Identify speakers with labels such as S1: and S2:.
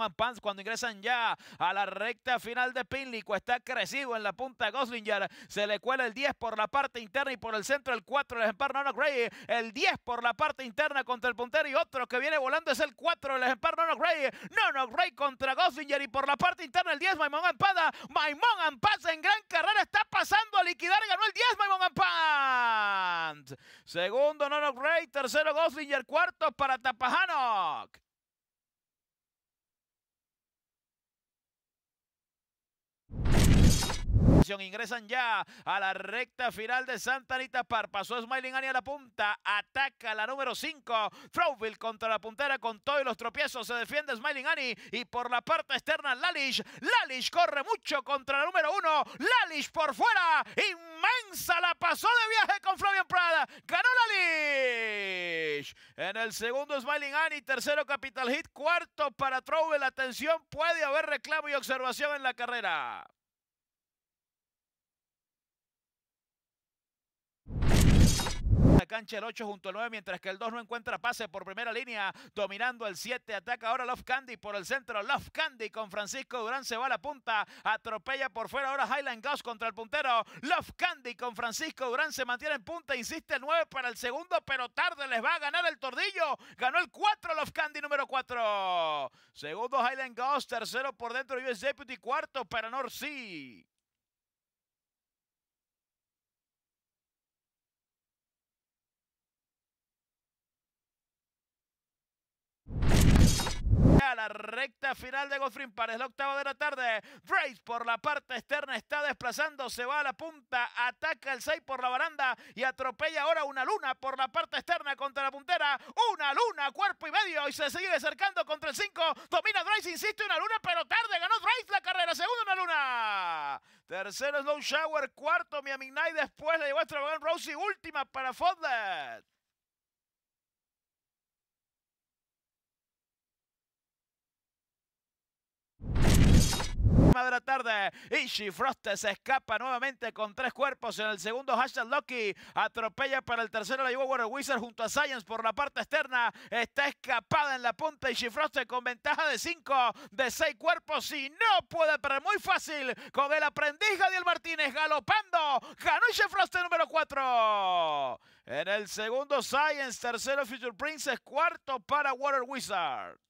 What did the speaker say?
S1: Roman Pants cuando ingresan ya a la recta final de Pinlico. Está crecido en la punta Goslinger. Se le cuela el 10 por la parte interna y por el centro el 4, del ejemplar Nono Gray. El 10 por la parte interna contra el puntero y otro que viene volando es el 4, del ejemplar Nono Gray. Nono Gray contra Goslinger y por la parte interna el 10, Maimón Ampada. Maimon Ampada en gran carrera está pasando a liquidar. Ganó el 10, Maimón Ampada Segundo Nono Gray, tercero Goslinger, cuarto para Tapajanok. Ingresan ya a la recta final de Santa Anita Par. Pasó Smiling Annie a la punta. Ataca la número 5. Throwville contra la puntera con todos los tropiezos. Se defiende Smiling Annie Y por la parte externa Lalish. Lalish corre mucho contra la número 1. Lalish por fuera. Inmensa la pasó de viaje con Flavio Prada. Ganó Lalish. En el segundo Smiling Annie Tercero Capital Hit. Cuarto para Trowell. Atención, puede haber reclamo y observación en la carrera. cancha el 8 junto al 9, mientras que el 2 no encuentra pase por primera línea, dominando el 7, ataca ahora Love Candy por el centro, Love Candy con Francisco Durán se va a la punta, atropella por fuera ahora Highland Gauss contra el puntero, Love Candy con Francisco Durán se mantiene en punta, insiste el 9 para el segundo, pero tarde les va a ganar el tordillo, ganó el 4 Love Candy número 4, segundo Highland Ghost, tercero por dentro US Deputy, cuarto para North Sea. la recta final de Goffrin para Es la octava de la tarde. Brace por la parte externa está desplazando. Se va a la punta. Ataca el 6 por la baranda. Y atropella ahora una luna por la parte externa contra la puntera. Una luna, cuerpo y medio. Y se sigue acercando contra el 5. Domina Brace, insiste, una luna, pero tarde. Ganó Brace la carrera. Segunda una luna. Tercero, Slow Shower. Cuarto, Miami Night. Después le llegó a y Rosie. Última para Fodlet. Madre de la tarde. Ishi Frost se escapa nuevamente con tres cuerpos en el segundo. Hashtag Lucky atropella para el tercero. La llevó Water Wizard junto a Science por la parte externa. Está escapada en la punta. Ishi Frost con ventaja de cinco, de seis cuerpos. Y no puede parar. Muy fácil con el aprendiz Gadiel Martínez galopando. Ganó Ishi Frost número cuatro. En el segundo, Science. Tercero, Future Princess. Cuarto para Water Wizard.